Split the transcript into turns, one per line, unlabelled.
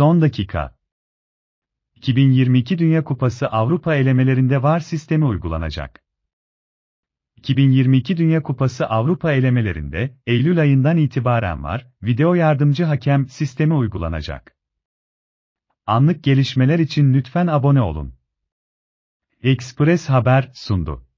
Son dakika. 2022 Dünya Kupası Avrupa elemelerinde VAR sistemi uygulanacak. 2022 Dünya Kupası Avrupa elemelerinde Eylül ayından itibaren var, video yardımcı hakem sistemi uygulanacak. Anlık gelişmeler için lütfen abone olun.
Express Haber sundu.